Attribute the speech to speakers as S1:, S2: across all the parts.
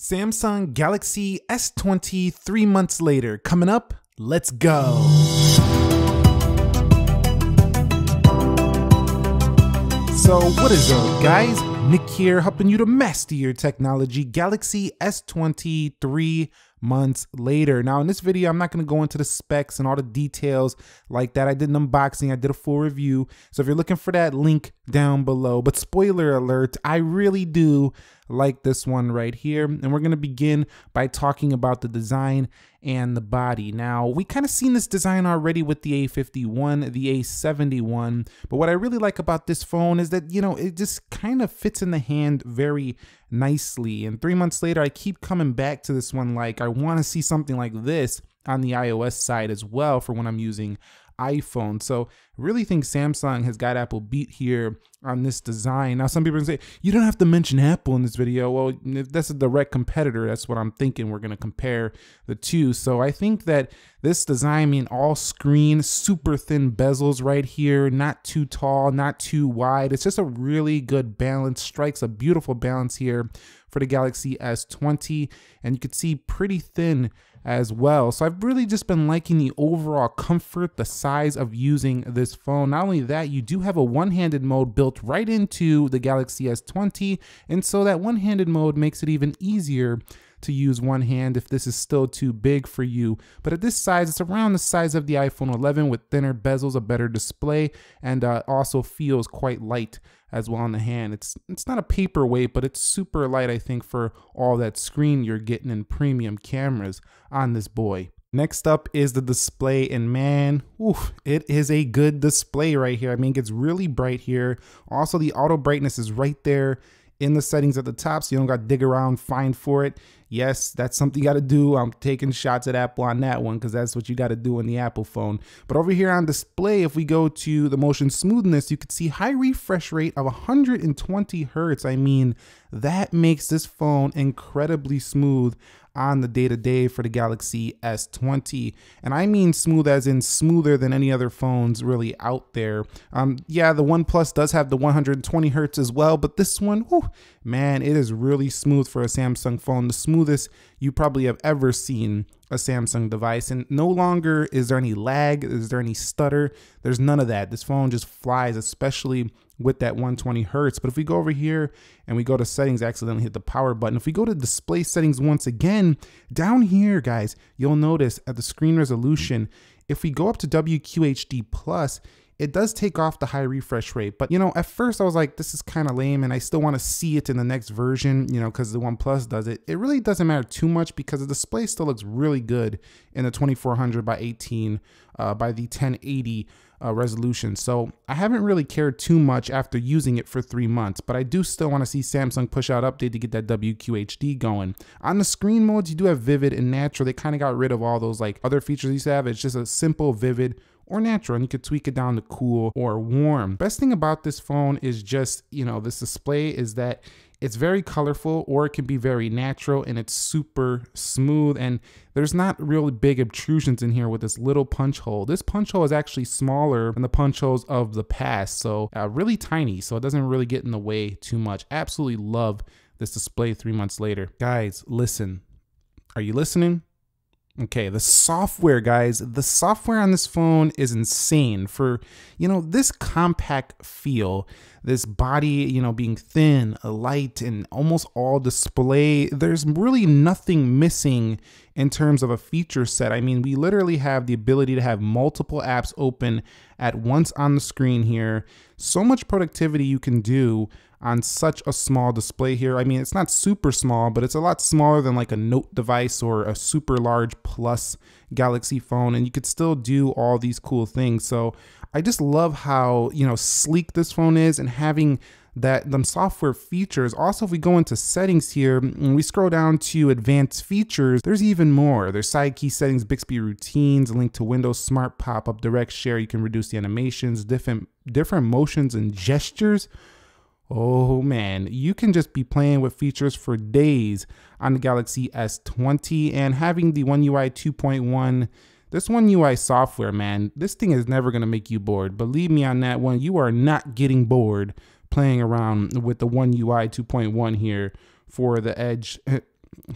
S1: Samsung Galaxy S20 three months later. Coming up, let's go. So what is up guys? Nick here helping you to master your technology. Galaxy S20 three months later. Now in this video, I'm not gonna go into the specs and all the details like that. I did an unboxing, I did a full review. So if you're looking for that link down below, but spoiler alert, I really do like this one right here. And we're going to begin by talking about the design and the body. Now, we kind of seen this design already with the A51, the A71, but what I really like about this phone is that, you know, it just kind of fits in the hand very nicely. And three months later, I keep coming back to this one like, I want to see something like this on the iOS side as well for when I'm using iPhone. So I really think Samsung has got Apple beat here on this design. Now, some people say, you don't have to mention Apple in this video. Well, that's a direct competitor. That's what I'm thinking. We're going to compare the two. So I think that this design, I mean, all screen, super thin bezels right here, not too tall, not too wide. It's just a really good balance, strikes a beautiful balance here for the Galaxy S20. And you can see pretty thin as well. So I've really just been liking the overall comfort, the size size of using this phone. Not only that, you do have a one-handed mode built right into the Galaxy S20, and so that one-handed mode makes it even easier to use one hand if this is still too big for you. But at this size, it's around the size of the iPhone 11 with thinner bezels, a better display, and uh, also feels quite light as well on the hand. It's it's not a paperweight, but it's super light, I think, for all that screen you're getting in premium cameras on this boy. Next up is the display, and man, oof, it is a good display right here. I mean, it gets really bright here. Also, the auto brightness is right there in the settings at the top, so you don't got to dig around, find for it. Yes, that's something you got to do. I'm taking shots at Apple on that one because that's what you got to do on the Apple phone. But over here on display, if we go to the motion smoothness, you can see high refresh rate of 120 hertz. I mean, that makes this phone incredibly smooth on the day to day for the Galaxy S20. And I mean smooth as in smoother than any other phones really out there. Um, yeah, the OnePlus does have the 120 hertz as well, but this one, whew, man, it is really smooth for a Samsung phone, the smoothest you probably have ever seen a Samsung device. And no longer is there any lag, is there any stutter? There's none of that. This phone just flies, especially with that 120 hertz. But if we go over here and we go to settings, accidentally hit the power button. If we go to display settings once again, down here, guys, you'll notice at the screen resolution, if we go up to WQHD plus, it does take off the high refresh rate. But you know, at first I was like, this is kind of lame and I still want to see it in the next version, you know, because the OnePlus does it. It really doesn't matter too much because the display still looks really good in the 2400 by 18 uh, by the 1080 uh, resolution. So I haven't really cared too much after using it for three months, but I do still want to see Samsung push out update to get that WQHD going. On the screen modes, you do have vivid and natural. They kind of got rid of all those like other features you used to have. It's just a simple, vivid or natural and you could tweak it down to cool or warm. Best thing about this phone is just, you know, this display is that it's very colorful or it can be very natural and it's super smooth and there's not really big obtrusions in here with this little punch hole. This punch hole is actually smaller than the punch holes of the past. So uh, really tiny. So it doesn't really get in the way too much. Absolutely love this display three months later. Guys, listen. Are you listening? Okay, the software, guys, the software on this phone is insane for, you know, this compact feel, this body, you know, being thin, light, and almost all display. There's really nothing missing in terms of a feature set. I mean, we literally have the ability to have multiple apps open at once on the screen here. So much productivity you can do on such a small display here. I mean, it's not super small, but it's a lot smaller than like a Note device or a super large plus Galaxy phone. And you could still do all these cool things. So I just love how, you know, sleek this phone is and having that them software features. Also, if we go into settings here and we scroll down to advanced features, there's even more. There's side key settings, Bixby routines, link to Windows Smart Pop-Up Direct Share. You can reduce the animations, different, different motions and gestures. Oh man, you can just be playing with features for days on the Galaxy S20 and having the One UI 2.1 this one UI software, man, this thing is never going to make you bored. Believe me on that one. You are not getting bored playing around with the One UI 2.1 here for the Edge.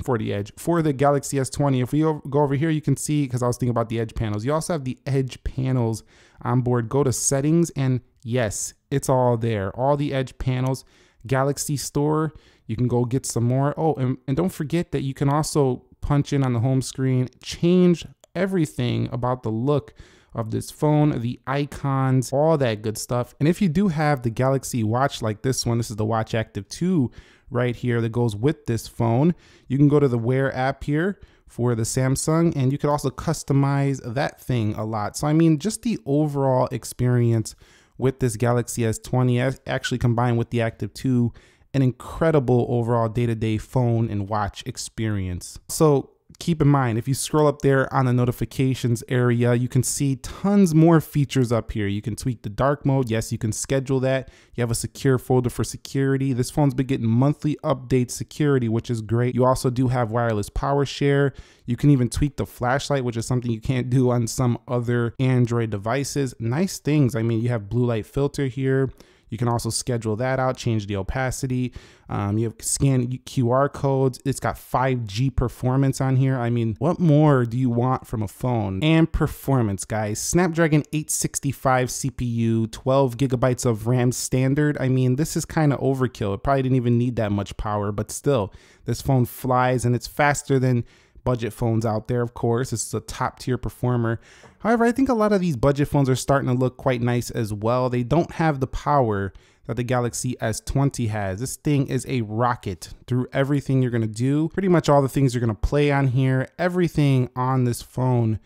S1: for the edge for the galaxy s20 if we go over here you can see because i was thinking about the edge panels you also have the edge panels on board go to settings and yes it's all there all the edge panels galaxy store you can go get some more oh and, and don't forget that you can also punch in on the home screen change everything about the look of this phone, the icons, all that good stuff. And if you do have the Galaxy Watch like this one, this is the Watch Active 2 right here that goes with this phone, you can go to the Wear app here for the Samsung and you could also customize that thing a lot. So I mean, just the overall experience with this Galaxy S20 actually combined with the Active 2 an incredible overall day-to-day -day phone and watch experience. So keep in mind, if you scroll up there on the notifications area, you can see tons more features up here. You can tweak the dark mode. Yes, you can schedule that. You have a secure folder for security. This phone's been getting monthly update security, which is great. You also do have wireless power share. You can even tweak the flashlight, which is something you can't do on some other Android devices. Nice things. I mean, you have blue light filter here. You can also schedule that out, change the opacity. Um, you have scan QR codes. It's got 5G performance on here. I mean, what more do you want from a phone? And performance, guys. Snapdragon 865 CPU, 12 gigabytes of RAM standard. I mean, this is kind of overkill. It probably didn't even need that much power, but still, this phone flies and it's faster than budget phones out there, of course. It's a top tier performer. However, I think a lot of these budget phones are starting to look quite nice as well. They don't have the power that the Galaxy S20 has. This thing is a rocket through everything you're going to do. Pretty much all the things you're going to play on here. Everything on this phone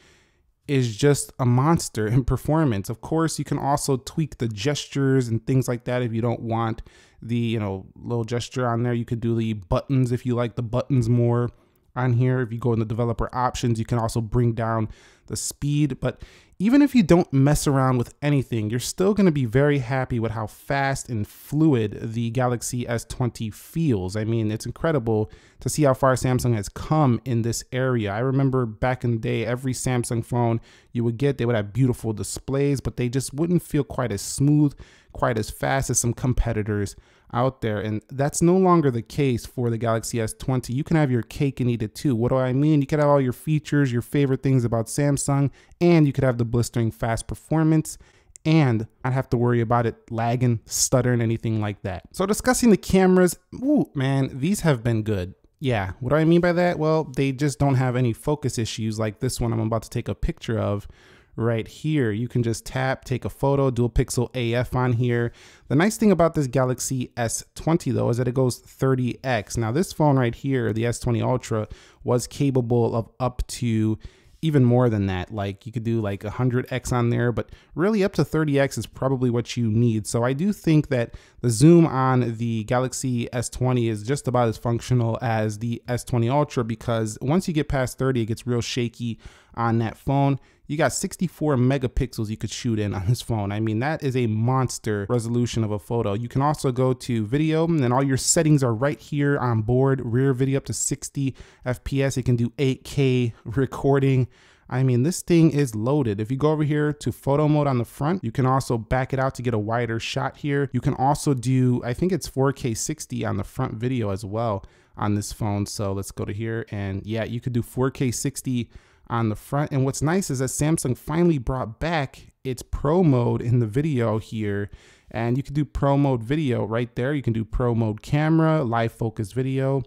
S1: is just a monster in performance. Of course, you can also tweak the gestures and things like that if you don't want the, you know, little gesture on there. You could do the buttons if you like the buttons more on here. If you go in the developer options, you can also bring down the speed. But even if you don't mess around with anything, you're still going to be very happy with how fast and fluid the Galaxy S20 feels. I mean, it's incredible to see how far Samsung has come in this area. I remember back in the day, every Samsung phone you would get, they would have beautiful displays, but they just wouldn't feel quite as smooth quite as fast as some competitors out there. And that's no longer the case for the Galaxy S20. You can have your cake and eat it too. What do I mean? You could have all your features, your favorite things about Samsung, and you could have the blistering fast performance and not have to worry about it lagging, stuttering, anything like that. So discussing the cameras, ooh, man, these have been good. Yeah, what do I mean by that? Well, they just don't have any focus issues like this one I'm about to take a picture of right here. You can just tap, take a photo, dual pixel AF on here. The nice thing about this Galaxy S20 though is that it goes 30x. Now this phone right here, the S20 Ultra, was capable of up to even more than that. Like you could do like 100x on there, but really up to 30x is probably what you need. So I do think that the zoom on the Galaxy S20 is just about as functional as the S20 Ultra because once you get past 30, it gets real shaky on that phone. You got 64 megapixels you could shoot in on this phone. I mean, that is a monster resolution of a photo. You can also go to video and all your settings are right here on board. Rear video up to 60 FPS. It can do 8K recording. I mean, this thing is loaded. If you go over here to photo mode on the front, you can also back it out to get a wider shot here. You can also do, I think it's 4K 60 on the front video as well on this phone. So let's go to here and yeah, you could do 4K 60 on the front. And what's nice is that Samsung finally brought back its pro mode in the video here. And you can do pro mode video right there. You can do pro mode camera, live focus video.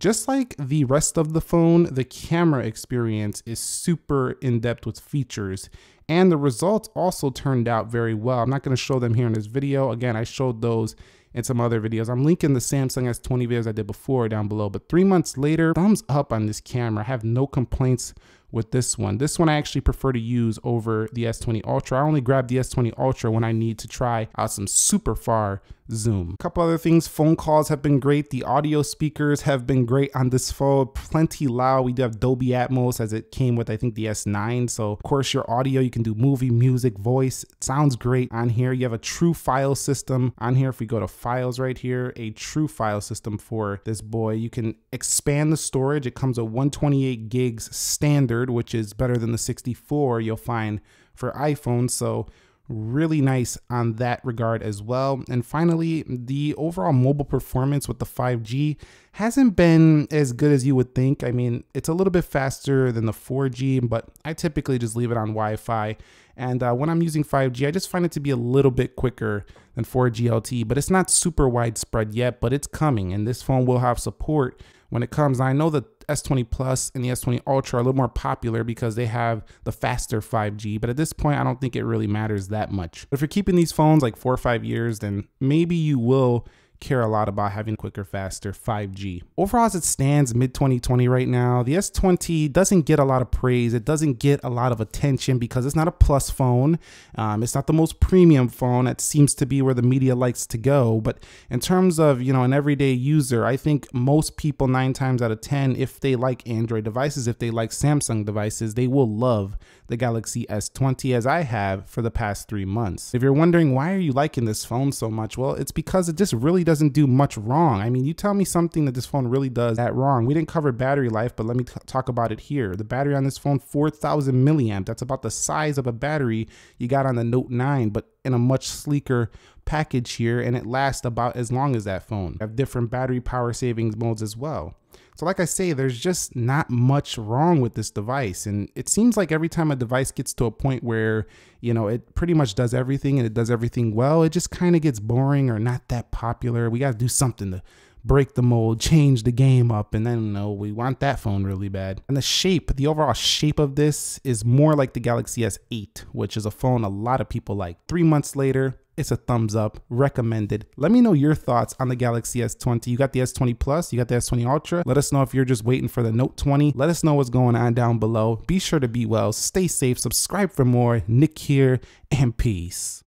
S1: Just like the rest of the phone, the camera experience is super in depth with features. And the results also turned out very well. I'm not going to show them here in this video. Again, I showed those in some other videos. I'm linking the Samsung S20 videos I did before down below. But three months later, thumbs up on this camera. I have no complaints with this one. This one I actually prefer to use over the S20 Ultra. I only grab the S20 Ultra when I need to try out some super far Zoom. A couple other things, phone calls have been great. The audio speakers have been great on this phone, plenty loud. We do have Dolby Atmos as it came with, I think, the S9. So of course your audio, you can do movie, music, voice, it sounds great on here. You have a true file system on here. If we go to files right here, a true file system for this boy, you can expand the storage. It comes with 128 gigs standard keyboard, which is better than the 64 you'll find for iPhone. So really nice on that regard as well. And finally, the overall mobile performance with the 5G hasn't been as good as you would think. I mean, it's a little bit faster than the 4G, but I typically just leave it on Wi-Fi. And uh, when I'm using 5G, I just find it to be a little bit quicker than 4G LTE, but it's not super widespread yet, but it's coming. And this phone will have support when it comes. I know that S20 Plus and the S20 Ultra are a little more popular because they have the faster 5G, but at this point, I don't think it really matters that much. But if you're keeping these phones like four or five years, then maybe you will care a lot about having quicker, faster 5G. Overall, as it stands mid 2020 right now, the S20 doesn't get a lot of praise. It doesn't get a lot of attention because it's not a plus phone. Um, it's not the most premium phone. That seems to be where the media likes to go. But in terms of, you know, an everyday user, I think most people nine times out of 10, if they like Android devices, if they like Samsung devices, they will love the Galaxy S20 as I have for the past three months. If you're wondering why are you liking this phone so much, well, it's because it just really does doesn't do much wrong. I mean, you tell me something that this phone really does that wrong. We didn't cover battery life, but let me talk about it here. The battery on this phone, 4,000 milliamp. That's about the size of a battery you got on the Note 9, but in a much sleeker package here, and it lasts about as long as that phone. I have different battery power savings modes as well. So like I say, there's just not much wrong with this device. And it seems like every time a device gets to a point where, you know, it pretty much does everything and it does everything well, it just kind of gets boring or not that popular. We got to do something to break the mold, change the game up, and then no, we want that phone really bad. And the shape, the overall shape of this is more like the Galaxy S8, which is a phone a lot of people like. Three months later, it's a thumbs up recommended let me know your thoughts on the galaxy s20 you got the s20 plus you got the s20 ultra let us know if you're just waiting for the note 20 let us know what's going on down below be sure to be well stay safe subscribe for more nick here and peace